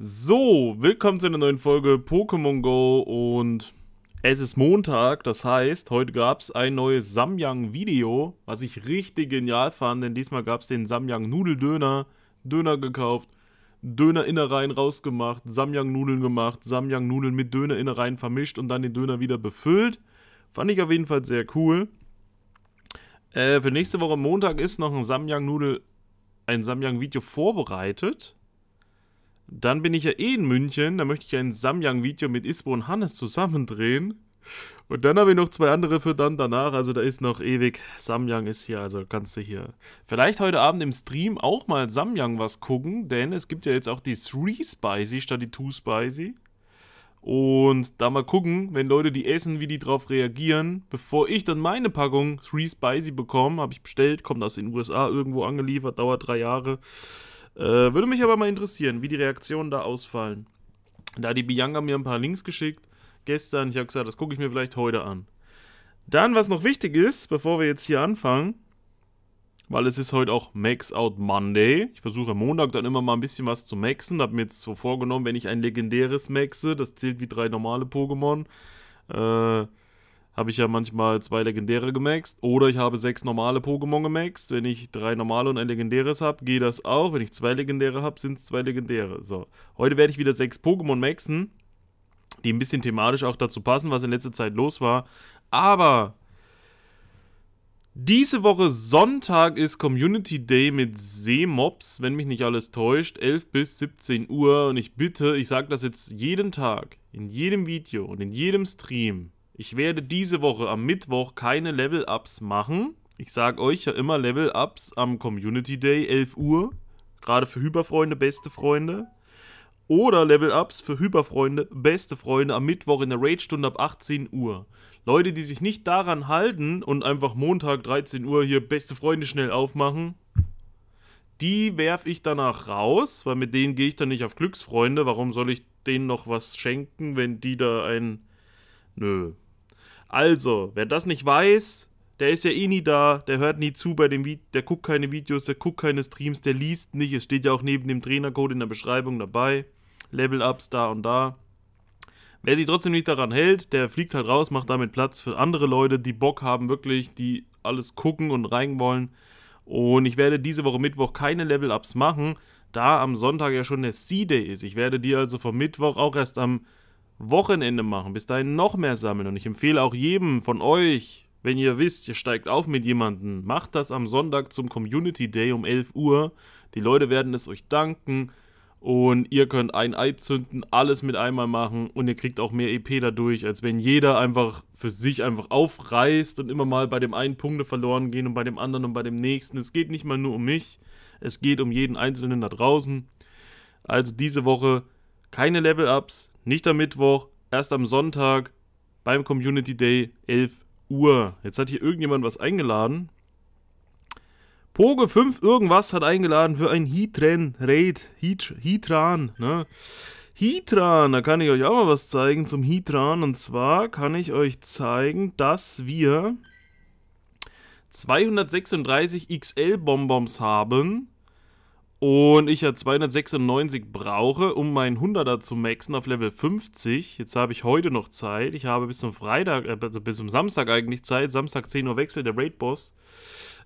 So, willkommen zu einer neuen Folge Pokémon Go und es ist Montag, das heißt, heute gab es ein neues Samyang-Video, was ich richtig genial fand, denn diesmal gab es den Samyang-Nudeldöner, Döner gekauft, Döner-Innereien rausgemacht, Samyang-Nudeln gemacht, Samyang-Nudeln mit Döner-Innereien vermischt und dann den Döner wieder befüllt. Fand ich auf jeden Fall sehr cool. Äh, für nächste Woche Montag ist noch ein Samyang-Nudel, ein Samyang-Video vorbereitet. Dann bin ich ja eh in München, da möchte ich ein Samyang-Video mit Isbo und Hannes zusammen drehen. Und dann habe ich noch zwei andere für dann danach, also da ist noch ewig. Samyang ist hier, also kannst du hier vielleicht heute Abend im Stream auch mal Samyang was gucken, denn es gibt ja jetzt auch die 3 Spicy statt die 2 Spicy. Und da mal gucken, wenn Leute die essen, wie die drauf reagieren. Bevor ich dann meine Packung 3 Spicy bekomme, habe ich bestellt, kommt aus den USA irgendwo angeliefert, dauert drei Jahre. Äh, würde mich aber mal interessieren, wie die Reaktionen da ausfallen. Da hat die Bianca mir ein paar Links geschickt gestern, ich habe gesagt, das gucke ich mir vielleicht heute an. Dann, was noch wichtig ist, bevor wir jetzt hier anfangen, weil es ist heute auch Max Out Monday. Ich versuche am Montag dann immer mal ein bisschen was zu maxen. Habe mir jetzt so vorgenommen, wenn ich ein legendäres maxe, das zählt wie drei normale Pokémon, äh, habe ich ja manchmal zwei legendäre gemaxt. Oder ich habe sechs normale Pokémon gemaxt. Wenn ich drei normale und ein legendäres habe, geht das auch. Wenn ich zwei legendäre habe, sind es zwei legendäre. So, heute werde ich wieder sechs Pokémon maxen, die ein bisschen thematisch auch dazu passen, was in letzter Zeit los war. Aber diese Woche Sonntag ist Community Day mit Seemobs, wenn mich nicht alles täuscht, 11 bis 17 Uhr. Und ich bitte, ich sage das jetzt jeden Tag, in jedem Video und in jedem Stream ich werde diese Woche am Mittwoch keine Level-Ups machen. Ich sage euch ja immer Level-Ups am Community Day, 11 Uhr. Gerade für Hyperfreunde, beste Freunde. Oder Level-Ups für Hyperfreunde, beste Freunde am Mittwoch in der Raid-Stunde ab 18 Uhr. Leute, die sich nicht daran halten und einfach Montag 13 Uhr hier beste Freunde schnell aufmachen, die werfe ich danach raus, weil mit denen gehe ich dann nicht auf Glücksfreunde. Warum soll ich denen noch was schenken, wenn die da ein... Nö, also, wer das nicht weiß, der ist ja eh nie da, der hört nie zu bei dem Video, der guckt keine Videos, der guckt keine Streams, der liest nicht. Es steht ja auch neben dem Trainercode in der Beschreibung dabei. Level-Ups da und da. Wer sich trotzdem nicht daran hält, der fliegt halt raus, macht damit Platz für andere Leute, die Bock haben, wirklich, die alles gucken und rein wollen. Und ich werde diese Woche Mittwoch keine Level-Ups machen, da am Sonntag ja schon der C-Day ist. Ich werde die also vom Mittwoch auch erst am Wochenende machen, bis dahin noch mehr sammeln. Und ich empfehle auch jedem von euch, wenn ihr wisst, ihr steigt auf mit jemandem, macht das am Sonntag zum Community Day um 11 Uhr. Die Leute werden es euch danken und ihr könnt ein Ei zünden, alles mit einmal machen und ihr kriegt auch mehr EP dadurch, als wenn jeder einfach für sich einfach aufreißt und immer mal bei dem einen Punkte verloren gehen und bei dem anderen und bei dem nächsten. Es geht nicht mal nur um mich, es geht um jeden Einzelnen da draußen. Also diese Woche keine Level-Ups, nicht am Mittwoch, erst am Sonntag beim Community Day 11 Uhr. Jetzt hat hier irgendjemand was eingeladen. Poge 5 irgendwas hat eingeladen für ein Heatran Raid. Hit, Hitran, ne? Hitran, da kann ich euch auch mal was zeigen zum Heatran. Und zwar kann ich euch zeigen, dass wir 236 XL-Bonbons haben. Und ich ja 296 brauche, um meinen 100er zu maxen auf Level 50. Jetzt habe ich heute noch Zeit. Ich habe bis zum Freitag, äh, also bis zum Samstag eigentlich Zeit. Samstag 10 Uhr wechselt der Raid-Boss.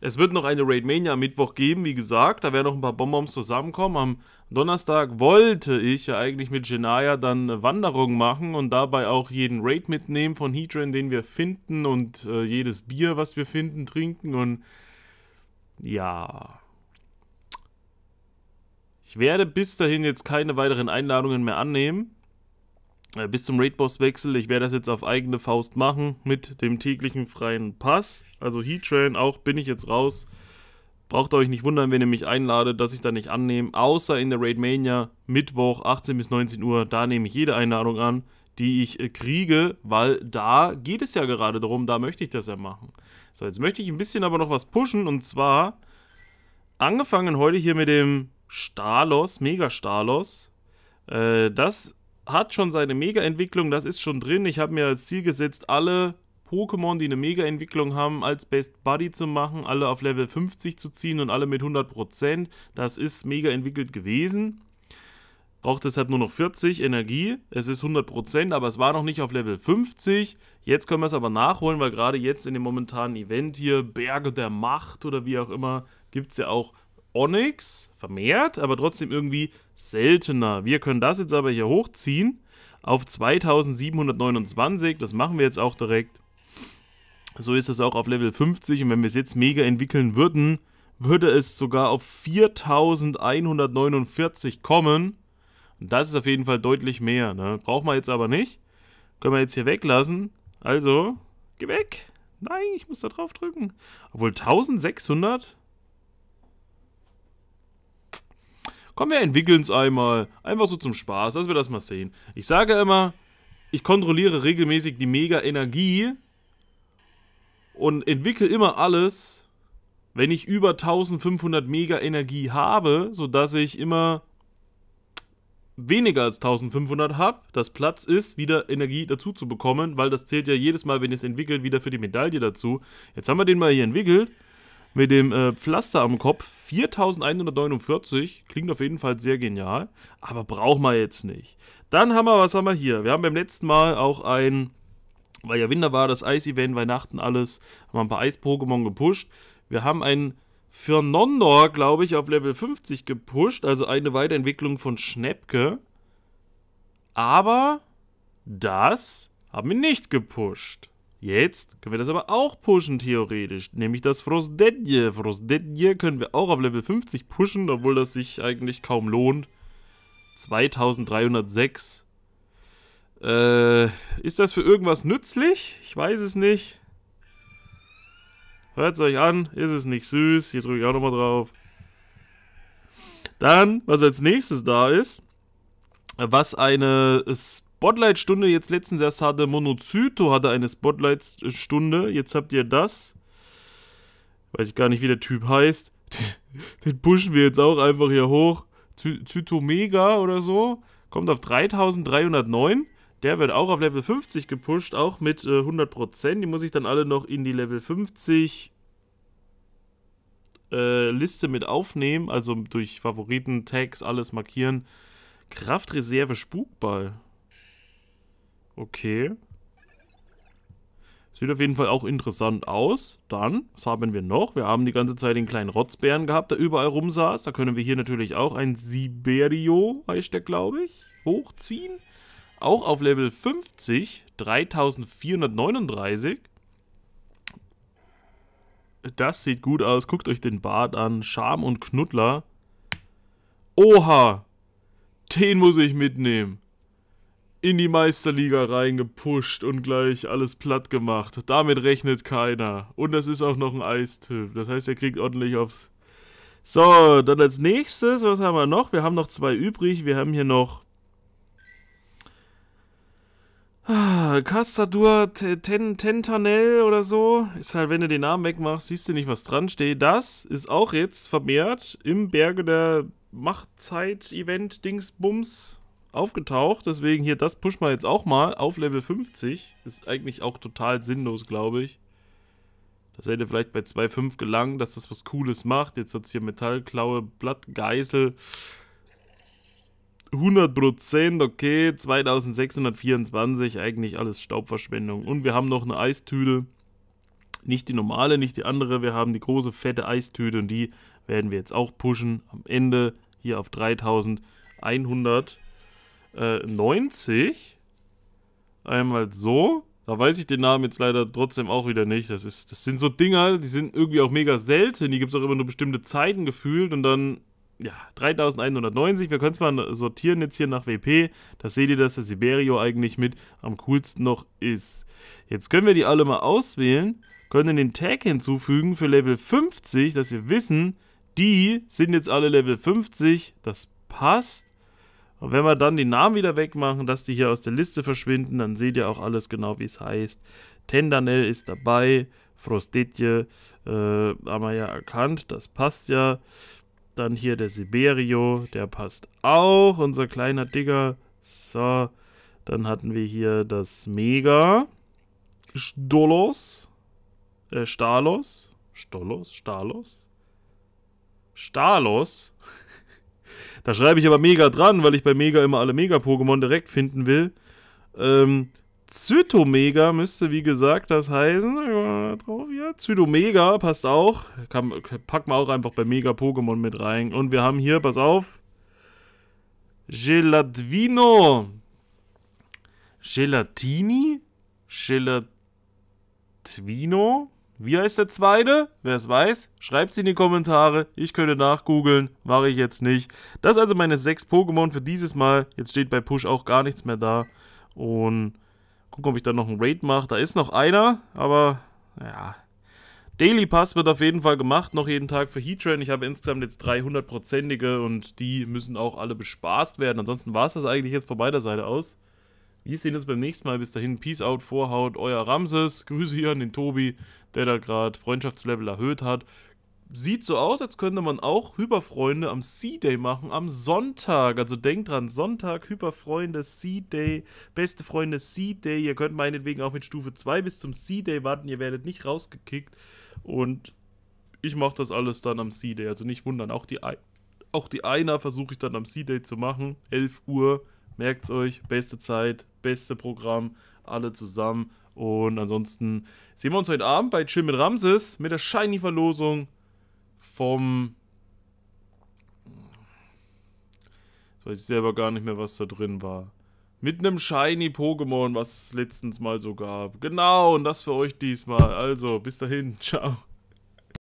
Es wird noch eine Raid-Mania am Mittwoch geben, wie gesagt. Da werden noch ein paar Bonbons zusammenkommen. Am Donnerstag wollte ich ja eigentlich mit Genaya dann eine Wanderung machen und dabei auch jeden Raid mitnehmen von Heatran, den wir finden und äh, jedes Bier, was wir finden, trinken und ja ich werde bis dahin jetzt keine weiteren Einladungen mehr annehmen. Äh, bis zum Raid-Boss-Wechsel. Ich werde das jetzt auf eigene Faust machen mit dem täglichen freien Pass. Also Heatran auch bin ich jetzt raus. Braucht euch nicht wundern, wenn ihr mich einladet, dass ich da nicht annehme. Außer in der Raid-Mania Mittwoch 18 bis 19 Uhr. Da nehme ich jede Einladung an, die ich äh, kriege, weil da geht es ja gerade darum. Da möchte ich das ja machen. So, jetzt möchte ich ein bisschen aber noch was pushen und zwar angefangen heute hier mit dem Stalos, Mega Stalos. Äh, das hat schon seine Mega-Entwicklung, das ist schon drin. Ich habe mir als Ziel gesetzt, alle Pokémon, die eine Mega-Entwicklung haben, als Best Buddy zu machen, alle auf Level 50 zu ziehen und alle mit 100%. Das ist mega entwickelt gewesen. Braucht deshalb nur noch 40 Energie. Es ist 100%, aber es war noch nicht auf Level 50. Jetzt können wir es aber nachholen, weil gerade jetzt in dem momentanen Event hier, Berge der Macht oder wie auch immer, gibt es ja auch Onyx vermehrt, aber trotzdem irgendwie seltener. Wir können das jetzt aber hier hochziehen auf 2729. Das machen wir jetzt auch direkt. So ist das auch auf Level 50 und wenn wir es jetzt mega entwickeln würden, würde es sogar auf 4149 kommen. Und das ist auf jeden Fall deutlich mehr. Ne? Brauchen wir jetzt aber nicht. Können wir jetzt hier weglassen. Also, geh weg. Nein, ich muss da drauf drücken. Obwohl 1600 komm, wir entwickeln es einmal. Einfach so zum Spaß, dass wir das mal sehen. Ich sage immer, ich kontrolliere regelmäßig die Mega-Energie und entwickle immer alles, wenn ich über 1500 Mega-Energie habe, sodass ich immer weniger als 1500 habe, das Platz ist, wieder Energie dazu zu bekommen, weil das zählt ja jedes Mal, wenn ihr es entwickelt, wieder für die Medaille dazu. Jetzt haben wir den mal hier entwickelt mit dem äh, Pflaster am Kopf. 4149 klingt auf jeden Fall sehr genial, aber brauchen wir jetzt nicht. Dann haben wir, was haben wir hier? Wir haben beim letzten Mal auch ein, weil ja Winter war, das Eis-Event, Weihnachten, alles, haben wir ein paar Eis-Pokémon gepusht. Wir haben ein Fernondor, glaube ich, auf Level 50 gepusht, also eine Weiterentwicklung von Schnäppke. Aber das haben wir nicht gepusht. Jetzt können wir das aber auch pushen, theoretisch. Nämlich das Frostedje. Frostedje können wir auch auf Level 50 pushen, obwohl das sich eigentlich kaum lohnt. 2306. Äh, ist das für irgendwas nützlich? Ich weiß es nicht. Hört es euch an. Ist es nicht süß? Hier drücke ich auch nochmal drauf. Dann, was als nächstes da ist, was eine... Sp Spotlight-Stunde jetzt letztens erst hatte. Monozyto hatte eine Spotlight-Stunde. Jetzt habt ihr das. Weiß ich gar nicht, wie der Typ heißt. Den pushen wir jetzt auch einfach hier hoch. Zy Zytomega oder so. Kommt auf 3309. Der wird auch auf Level 50 gepusht, auch mit äh, 100%. Die muss ich dann alle noch in die Level 50 äh, Liste mit aufnehmen. Also durch Favoriten, Tags, alles markieren. Kraftreserve Spukball. Okay. Sieht auf jeden Fall auch interessant aus. Dann, was haben wir noch? Wir haben die ganze Zeit den kleinen Rotzbären gehabt, der überall rumsaß. Da können wir hier natürlich auch ein Siberio, heißt der, glaube ich, hochziehen. Auch auf Level 50, 3439. Das sieht gut aus. Guckt euch den Bart an. Scham und Knuddler. Oha! Den muss ich mitnehmen in die Meisterliga reingepusht und gleich alles platt gemacht. Damit rechnet keiner. Und das ist auch noch ein Eistipp. Das heißt, er kriegt ordentlich aufs. So, dann als nächstes, was haben wir noch? Wir haben noch zwei übrig. Wir haben hier noch. Ah, Castadur Tentanel oder so. Ist halt, wenn du den Namen wegmachst, siehst du nicht, was dran steht. Das ist auch jetzt vermehrt im Berge der Machtzeit-Event-Dingsbums aufgetaucht. Deswegen hier, das pushen wir jetzt auch mal auf Level 50. Ist eigentlich auch total sinnlos, glaube ich. Das hätte vielleicht bei 2.5 gelangen, dass das was Cooles macht. Jetzt hat es hier Metallklaue, Blattgeißel. 100%, okay. 2624, eigentlich alles Staubverschwendung. Und wir haben noch eine Eistüte. Nicht die normale, nicht die andere. Wir haben die große, fette Eistüte und die werden wir jetzt auch pushen. Am Ende hier auf 3100. 90. Äh, Einmal so. Da weiß ich den Namen jetzt leider trotzdem auch wieder nicht. Das, ist, das sind so Dinger, die sind irgendwie auch mega selten. Die gibt es auch immer nur bestimmte Zeiten gefühlt. Und dann, ja, 3190. Wir können es mal sortieren jetzt hier nach WP. Da seht ihr, dass der Siberio eigentlich mit am coolsten noch ist. Jetzt können wir die alle mal auswählen. Können den Tag hinzufügen für Level 50, dass wir wissen, die sind jetzt alle Level 50. Das passt. Und wenn wir dann die Namen wieder wegmachen, dass die hier aus der Liste verschwinden, dann seht ihr auch alles genau, wie es heißt. Tendanel ist dabei, Frostetje äh, haben wir ja erkannt, das passt ja. Dann hier der Siberio, der passt auch, unser kleiner Digger. So, dann hatten wir hier das Mega. Stolos. Äh, Stalos. Stolos? Stalos? Stalos? Da schreibe ich aber Mega dran, weil ich bei Mega immer alle Mega-Pokémon direkt finden will. Ähm, Zytomega müsste, wie gesagt, das heißen. Drauf, ja. Zytomega passt auch. Kann, packen wir auch einfach bei Mega Pokémon mit rein. Und wir haben hier, pass auf. Gelatvino. Gelatini? Gelatvino? Wie heißt der zweite? Wer es weiß, schreibt es in die Kommentare. Ich könnte nachgoogeln, mache ich jetzt nicht. Das also meine sechs Pokémon für dieses Mal. Jetzt steht bei Push auch gar nichts mehr da. Und gucken, ob ich da noch einen Raid mache. Da ist noch einer, aber ja. Daily Pass wird auf jeden Fall gemacht, noch jeden Tag für Heatran. Ich habe insgesamt jetzt 300-prozentige und die müssen auch alle bespaßt werden. Ansonsten war es das eigentlich jetzt von beider Seite aus. Wir sehen uns beim nächsten Mal. Bis dahin, Peace out, Vorhaut, euer Ramses. Grüße hier an den Tobi, der da gerade Freundschaftslevel erhöht hat. Sieht so aus, als könnte man auch Hyperfreunde am sea day machen, am Sonntag. Also denkt dran, Sonntag, Hyperfreunde, sea day beste Freunde, sea day Ihr könnt meinetwegen auch mit Stufe 2 bis zum sea day warten, ihr werdet nicht rausgekickt. Und ich mache das alles dann am sea day also nicht wundern. Auch die, auch die Einer versuche ich dann am sea day zu machen, 11 Uhr Merkt's euch, beste Zeit, beste Programm, alle zusammen. Und ansonsten sehen wir uns heute Abend bei Chill mit Ramses mit der Shiny-Verlosung vom. Jetzt weiß ich selber gar nicht mehr, was da drin war. Mit einem Shiny Pokémon, was es letztens mal so gab. Genau, und das für euch diesmal. Also, bis dahin. Ciao.